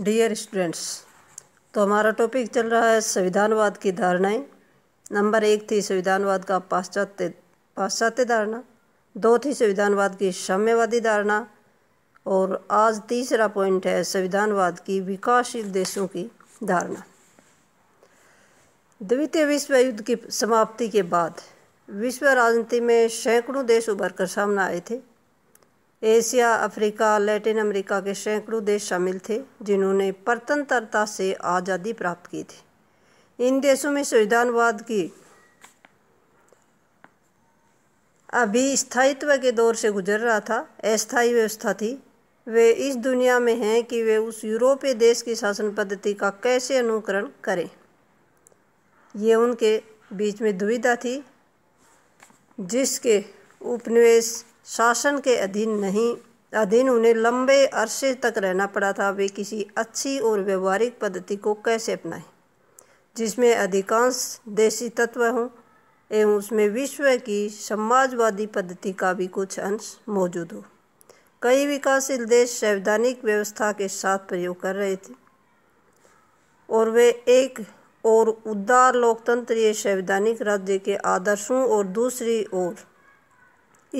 dear students तो हमारा topic चल रहा है संविधानवाद की धारणाएं नंबर एक थी संविधानवाद का पाश्चात्य पाश्चात्य धारणा दो थी संविधानवाद की साम्यवादी धारणा और आज तीसरा पॉइंट है संविधानवाद की विकासशील देशों की धारणा द्वितीय विश्व युद्ध की समाप्ति के बाद विश्व राजनीति में सैकड़ों देश उभर कर सामने आए थे एशिया अफ्रीका लैटिन अमेरिका के सैकड़ों देश शामिल थे जिन्होंने परतंत्रता से आज़ादी प्राप्त की थी इन देशों में संविधानवाद की अभी स्थायित्व के दौर से गुजर रहा था अस्थायी व्यवस्था थी वे इस दुनिया में हैं कि वे उस यूरोपीय देश की शासन पद्धति का कैसे अनुकरण करें ये उनके बीच में दुविधा थी जिसके उपनिवेश शासन के अधीन नहीं अधीन उन्हें लंबे अरसे तक रहना पड़ा था वे किसी अच्छी और व्यवहारिक पद्धति को कैसे अपनाएं जिसमें अधिकांश देशी तत्व हों एवं उसमें विश्व की समाजवादी पद्धति का भी कुछ अंश मौजूद हो कई विकासशील देश संवैधानिक व्यवस्था के साथ प्रयोग कर रहे थे और वे एक और उदार लोकतंत्रीय संवैधानिक राज्य के आदर्शों और दूसरी ओर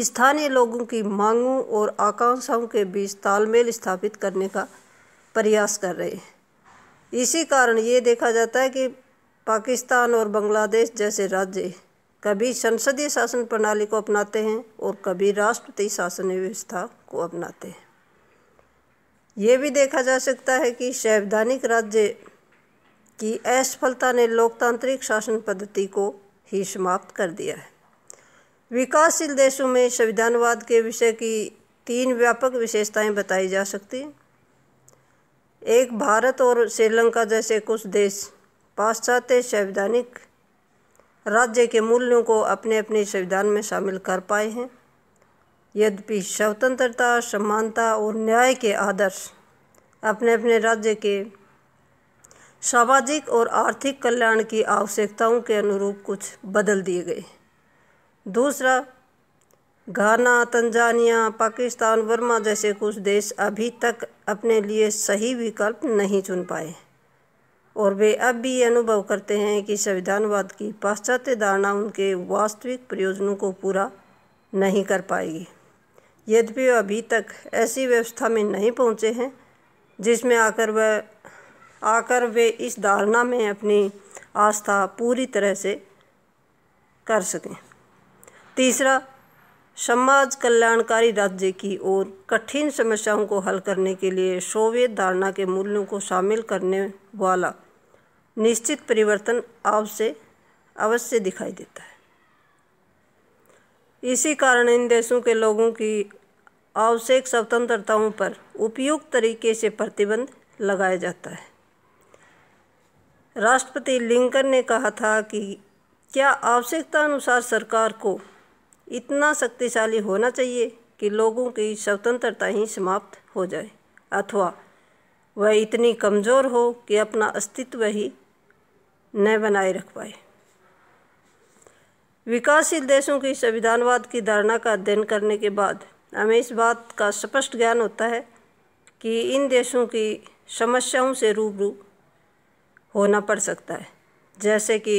स्थानीय लोगों की मांगों और आकांक्षाओं के बीच तालमेल स्थापित करने का प्रयास कर रहे हैं इसी कारण ये देखा जाता है कि पाकिस्तान और बांग्लादेश जैसे राज्य कभी संसदीय शासन प्रणाली को अपनाते हैं और कभी राष्ट्रपति शासन व्यवस्था को अपनाते हैं ये भी देखा जा सकता है कि संवैधानिक राज्य की असफलता ने लोकतांत्रिक शासन पद्धति को ही समाप्त कर दिया है विकासशील देशों में संविधानवाद के विषय की तीन व्यापक विशेषताएं बताई जा सकती एक भारत और श्रीलंका जैसे कुछ देश पाश्चात्य संवैधानिक राज्य के मूल्यों को अपने अपने संविधान में शामिल कर पाए हैं यद्यपि स्वतंत्रता समानता और न्याय के आदर्श अपने अपने राज्य के सामाजिक और आर्थिक कल्याण की आवश्यकताओं के अनुरूप कुछ बदल दिए गए हैं दूसरा घाना तंजानिया पाकिस्तान वर्मा जैसे कुछ देश अभी तक अपने लिए सही विकल्प नहीं चुन पाए और वे अब भी ये अनुभव करते हैं कि संविधानवाद की पाश्चात्य धारणा उनके वास्तविक प्रयोजनों को पूरा नहीं कर पाएगी यद्यपि अभी तक ऐसी व्यवस्था में नहीं पहुँचे हैं जिसमें आकर वह आकर वे इस धारणा में अपनी आस्था पूरी तरह से कर सकें तीसरा समाज कल्याणकारी राज्य की ओर कठिन समस्याओं को हल करने के लिए सोवियत धारणा के मूल्यों को शामिल करने वाला निश्चित परिवर्तन आपसे अवश्य दिखाई देता है इसी कारण इन देशों के लोगों की आवश्यक स्वतंत्रताओं पर उपयुक्त तरीके से प्रतिबंध लगाया जाता है राष्ट्रपति लिंकन ने कहा था कि क्या आवश्यकता अनुसार सरकार को इतना शक्तिशाली होना चाहिए कि लोगों की स्वतंत्रता ही समाप्त हो जाए अथवा वह इतनी कमज़ोर हो कि अपना अस्तित्व ही न बनाए रख पाए विकासशील देशों की संविधानवाद की धारणा का अध्ययन करने के बाद हमें इस बात का स्पष्ट ज्ञान होता है कि इन देशों की समस्याओं से रूबरू होना पड़ सकता है जैसे कि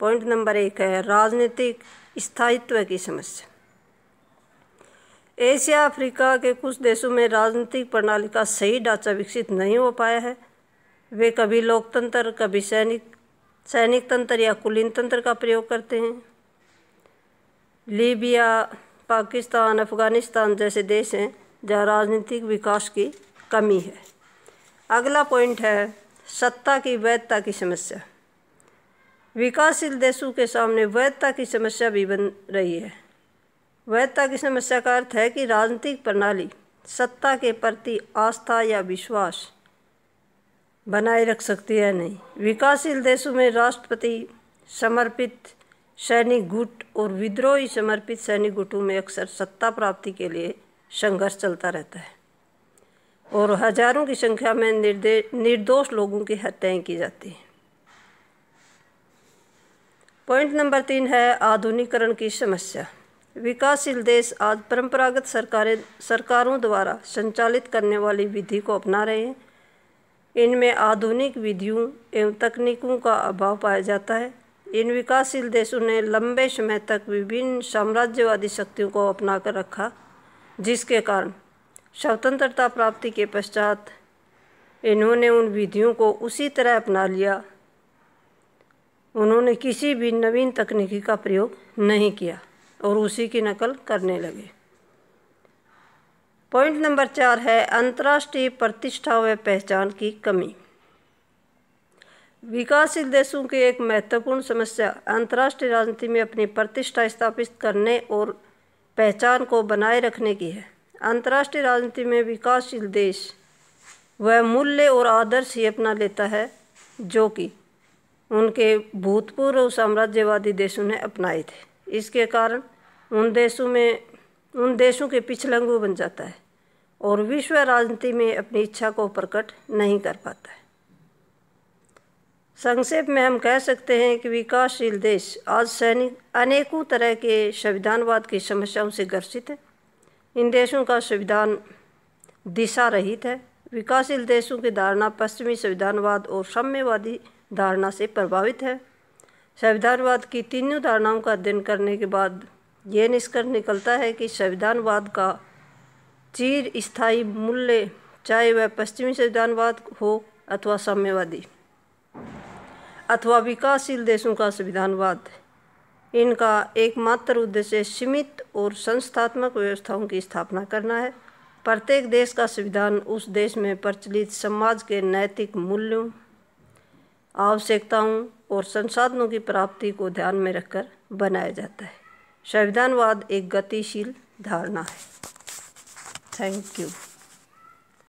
पॉइंट नंबर एक है राजनीतिक स्थायित्व की समस्या एशिया अफ्रीका के कुछ देशों में राजनीतिक प्रणाली का सही ढांचा विकसित नहीं हो पाया है वे कभी लोकतंत्र कभी सैनिक सैनिक तंत्र या कुलीन तंत्र का प्रयोग करते हैं लीबिया पाकिस्तान अफगानिस्तान जैसे देश हैं जहाँ राजनीतिक विकास की कमी है अगला पॉइंट है सत्ता की वैधता की समस्या विकासशील देशों के सामने वैधता की समस्या भी बन रही है वैधता की समस्या का अर्थ है कि राजनीतिक प्रणाली सत्ता के प्रति आस्था या विश्वास बनाए रख सकती है नहीं विकासशील देशों में राष्ट्रपति समर्पित सैनिक गुट और विद्रोही समर्पित सैनिक गुटों में अक्सर सत्ता प्राप्ति के लिए संघर्ष चलता रहता है और हजारों की संख्या में निर्दे निर्दोष लोगों की हत्याएं की जाती हैं पॉइंट नंबर तीन है आधुनिकरण की समस्या विकासशील देश आज परंपरागत सरकारें सरकारों द्वारा संचालित करने वाली विधि को अपना रहे हैं इनमें आधुनिक विधियों एवं तकनीकों का अभाव पाया जाता है इन विकासशील देशों ने लंबे समय तक विभिन्न साम्राज्यवादी शक्तियों को अपना कर रखा जिसके कारण स्वतंत्रता प्राप्ति के पश्चात इन्होंने उन विधियों को उसी तरह अपना लिया उन्होंने किसी भी नवीन तकनीकी का प्रयोग नहीं किया और उसी की नकल करने लगे पॉइंट नंबर चार है अंतर्राष्ट्रीय प्रतिष्ठा व पहचान की कमी विकासशील देशों की एक महत्वपूर्ण समस्या अंतर्राष्ट्रीय राजनीति में अपनी प्रतिष्ठा स्थापित करने और पहचान को बनाए रखने की है अंतर्राष्ट्रीय राजनीति में विकासशील देश वह मूल्य और आदर्श ही अपना लेता है जो कि उनके भूतपूर्व साम्राज्यवादी देशों ने अपनाए थे इसके कारण उन देशों में उन देशों के पिछलंगू बन जाता है और विश्व राजनीति में अपनी इच्छा को प्रकट नहीं कर पाता है संक्षेप में हम कह सकते हैं कि विकासशील देश आज सैनिक अनेकों तरह के संविधानवाद की समस्याओं से ग्रसित है इन देशों का संविधान दिशा रहित है विकासशील देशों की धारणा पश्चिमी संविधानवाद और साम्यवादी धारणा से प्रभावित है संविधानवाद की तीनों धारणाओं का अध्ययन करने के बाद यह निष्कर्ष निकलता है कि संविधानवाद का चीर स्थायी मूल्य चाहे वह पश्चिमी संविधानवाद हो अथवा साम्यवादी अथवा विकासशील देशों का संविधानवाद इनका एकमात्र उद्देश्य सीमित और संस्थात्मक व्यवस्थाओं की स्थापना करना है प्रत्येक देश का संविधान उस देश में प्रचलित समाज के नैतिक मूल्यों आवश्यकताओं और संसाधनों की प्राप्ति को ध्यान में रखकर बनाया जाता है संविधानवाद एक गतिशील धारणा है थैंक यू